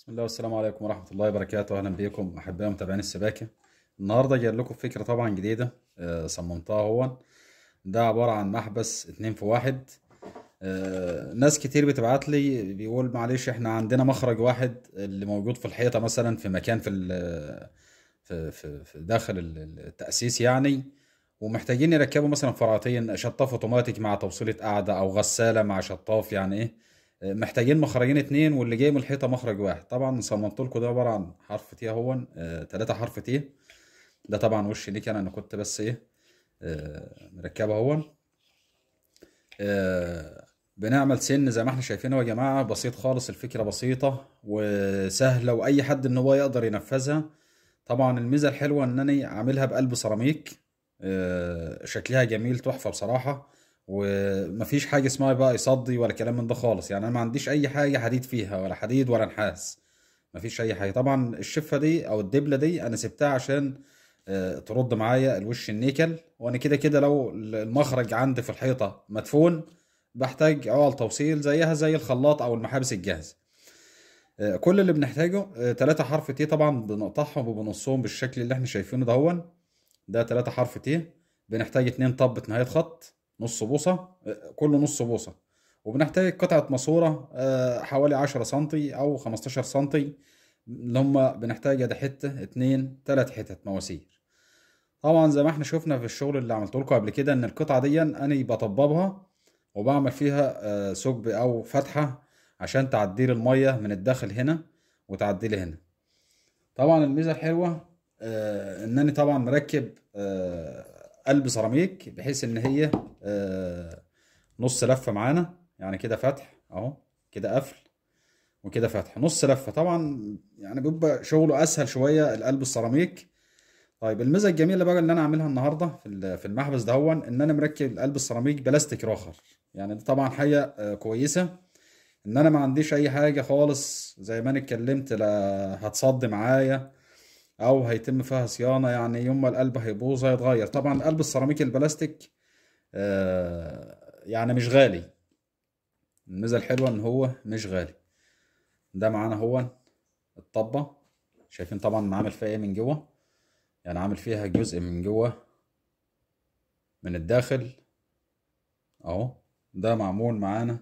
بسم الله والسلام عليكم ورحمة الله وبركاته أهلا بكم أحبائي متابعين السباكة النهاردة جاي لكم فكرة طبعا جديدة آه، صممتها هو ده عبارة عن محبس اتنين في واحد آه، ناس كتير بتبعت لي بيقول معلش احنا عندنا مخرج واحد اللي موجود في الحيطة مثلا في مكان في في, في, في داخل التأسيس يعني ومحتاجين يركبوا مثلا فرعتين شطاف اوتوماتيك مع توصيلة قاعدة أو غسالة مع شطاف يعني ايه محتاجين مخرجين اتنين واللي جاي من الحيطه مخرج واحد طبعا صممت لكم ده عباره عن حرف تي اهون ثلاثه آه، حرف تي ده طبعا وش ليك انا انا كنت بس ايه آه، مركبه اهون آه، بنعمل سن زي ما احنا شايفين يا جماعه بسيط خالص الفكره بسيطه وسهله واي حد ان هو يقدر ينفذها طبعا الميزه الحلوه ان انا إيه، عاملها بقلب سيراميك شكلها جميل تحفه بصراحه ومفيش حاجه اسمها بقى يصدي ولا كلام من ده خالص يعني انا ما عنديش اي حاجه حديد فيها ولا حديد ولا نحاس مفيش اي حاجه طبعا الشفه دي او الدبله دي انا سبتها عشان آه، ترد معايا الوش النيكل وانا كده كده لو المخرج عندي في الحيطه مدفون بحتاج عقل توصيل زيها زي الخلاط او المحابس الجاهزه آه، كل اللي بنحتاجه آه، تلاتة حرف تي طبعا بنقطعهم وبنصهم بالشكل اللي احنا شايفينه دهون ده تلاتة حرف تي بنحتاج اتنين طبة نهاية خط نص بوصه آه، كله نص بوصه وبنحتاج قطعه ماسوره آه، حوالي 10 سم او 15 سم اللي هما بنحتاج ده حته اتنين تلات حتت مواسير طبعا زي ما احنا شفنا في الشغل اللي عملته لكم قبل كده ان القطعه دي انا بطببها وبعمل فيها آه، ثقب او فتحه عشان تعديل الميه من الداخل هنا وتعديل هنا طبعا الميزه الحلوه ان انا طبعا مركب قلب سيراميك بحيث ان هي آه، نص لفه معانا يعني كده فتح اهو كده قفل وكده فتح نص لفه طبعا يعني بيبقى شغله اسهل شويه القلب السيراميك طيب الميزه الجميله بقى اللي انا عاملها النهارده في في المحبس دهون ان انا مركب القلب السيراميك بلاستيك راخر يعني دي طبعا حاجه آه، كويسه ان انا ما عنديش اي حاجه خالص زي ما انا اتكلمت لا هتصد معايا او هيتم فيها صيانه يعني يوم ما القلب هيبوظ هيتغير طبعا قلب السيراميك البلاستيك آه، يعني مش غالي الميزه الحلوه ان هو مش غالي ده معانا هو الطبه شايفين طبعا عامل فيها ايه من جوه يعني عامل فيها جزء من جوه من الداخل اهو ده معمول معانا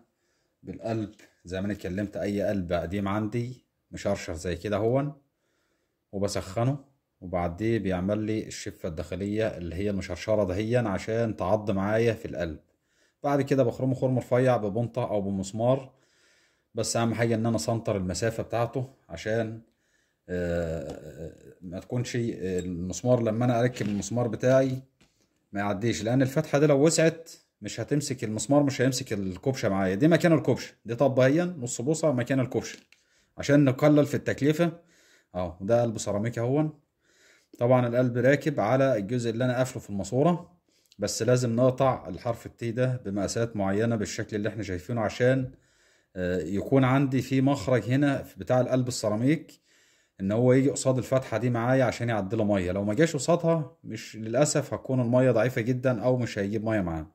بالقلب زي ما انا اتكلمت اي قلب قديم عندي مشرشر زي كده هون وبسخنه وبعديه بيعمل لي الشفة الداخلية اللي هي المشرشرة دهيا عشان تعض معايا في القلب بعد كده بخرمه خرم رفيع ببنطة أو بمسمار بس أهم حاجة إن أنا سنتر المسافة بتاعته عشان آه، آه، ما تكونش المسمار لما أنا أركب المسمار بتاعي ما يعديش لأن الفتحة دي لو وسعت مش هتمسك المسمار مش هيمسك الكبشة معايا دي مكان الكبشة دي طب هيا نص بوصة مكان الكبشة عشان نقلل في التكلفة اهو ده قلب سيراميك اهون طبعا القلب راكب على الجزء اللي انا قافله في الماسوره بس لازم نقطع الحرف التي ده بمقاسات معينه بالشكل اللي احنا شايفينه عشان آه، يكون عندي في مخرج هنا بتاع القلب السيراميك ان هو يجي قصاد الفتحه دي معايا عشان يعدله ميه لو ما جاش قصادها مش للاسف هتكون الميه ضعيفه جدا او مش هيجيب ميه معاه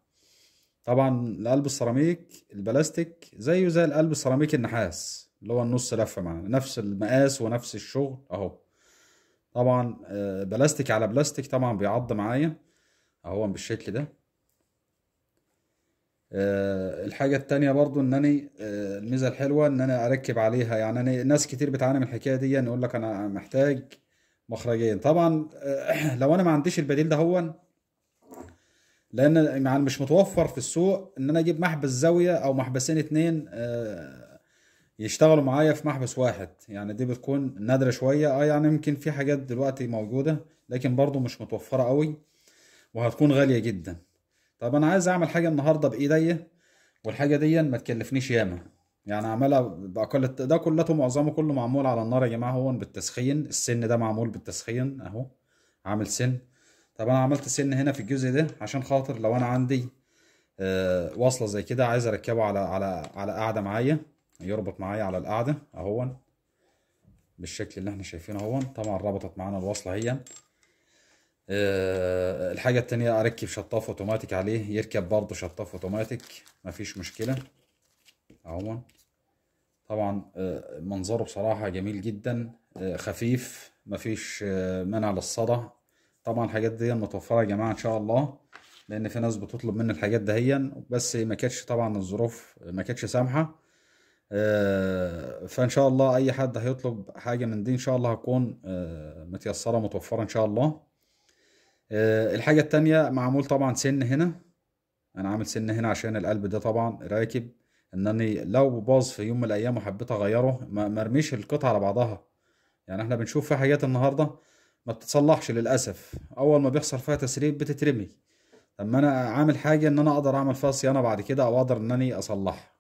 طبعا القلب السيراميك البلاستيك زيه زي القلب السيراميك النحاس اللي هو النص لفه معانا نفس المقاس ونفس الشغل اهو طبعا آه، بلاستيك على بلاستيك طبعا بيعض معايا اهو بالشكل ده آه، الحاجه التانية برضو ان انا آه، الميزه الحلوه ان انا اركب عليها يعني انا ناس كتير بتعاني من الحكايه دي يقول لك انا محتاج مخرجين طبعا لو انا ما عنديش البديل ده هون لان يعني مش متوفر في السوق ان انا اجيب محبس زاويه او محبسين اتنين يشتغلوا معايا في محبس واحد يعني دي بتكون نادرة شوية اه يعني يمكن في حاجات دلوقتي موجودة لكن برضو مش متوفرة قوي وهتكون غالية جدا طب انا عايز اعمل حاجة النهاردة بايديا والحاجة دي ما تكلفنيش ياما يعني اعملها باقل ده كلته معظمه كله معمول على النار يا جماعة هو بالتسخين السن ده معمول بالتسخين اهو عامل سن طب انا عملت سن هنا في الجزء ده عشان خاطر لو انا عندي آه واصلة زي كده عايز اركبه على على على قاعدة معايا يربط معايا على القاعدة اهون بالشكل اللي احنا شايفينه اهون طبعا ربطت معانا الوصلة هي أه الحاجة التانية اركب شطاف اوتوماتيك عليه يركب برضه شطاف اوتوماتيك مفيش مشكلة اهون طبعا آه، منظره بصراحة جميل جدا آه، خفيف مفيش آه، منع للصدى طبعا الحاجات دي متوفرة يا جماعة ان شاء الله لان في ناس بتطلب مني الحاجات دهيا بس ما كانتش طبعا الظروف ما كانتش سامحة آه، فان شاء الله اي حد هيطلب حاجه من دي ان شاء الله هتكون آه، متيسره متوفره ان شاء الله آه، الحاجه التانية معمول طبعا سن هنا انا عامل سن هنا عشان القلب ده طبعا راكب انني لو باظ في يوم من الايام وحبيت اغيره ما ارميش القطعه على بعضها يعني احنا بنشوف في حاجات النهارده ما بتتصلحش للاسف اول ما بيحصل فيها تسريب بتترمي طب ما انا عامل حاجه ان انا اقدر اعمل فيها صيانه بعد كده او اقدر انني اصلحها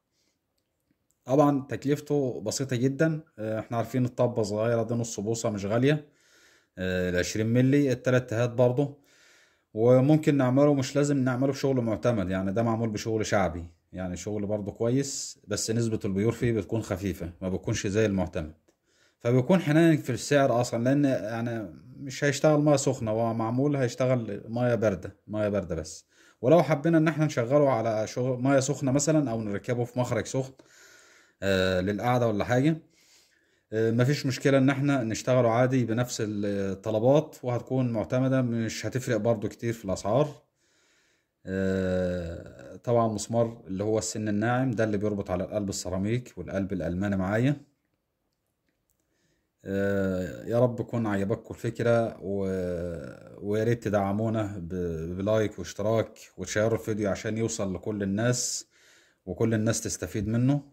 طبعا تكلفته بسيطة جدا آه، احنا عارفين الطبة صغيرة دي نص بوصة مش غالية آه، العشرين ملي التلات تهات برضه وممكن نعمله مش لازم نعمله بشغل معتمد يعني ده معمول بشغل شعبي يعني شغل برضه كويس بس نسبة البيور فيه بتكون خفيفة ما بتكونش زي المعتمد فبيكون حنان في السعر اصلا لان يعني مش هيشتغل ميه سخنه هو معمول هيشتغل ميه بارده ميه بارده بس ولو حبينا ان احنا نشغله على شغل ميه سخنه مثلا او نركبه في مخرج سخن آه، للقعده ولا حاجه آه، مفيش مشكله ان احنا نشتغله عادي بنفس الطلبات وهتكون معتمده مش هتفرق برضو كتير في الاسعار آه، طبعا مسمار اللي هو السن الناعم ده اللي بيربط على القلب السيراميك والقلب الالماني معايا يا رب تكون عجبتكم الفكرة و... ويا ريت تدعمونا ب... بلايك واشتراك وتشيروا الفيديو عشان يوصل لكل الناس وكل الناس تستفيد منه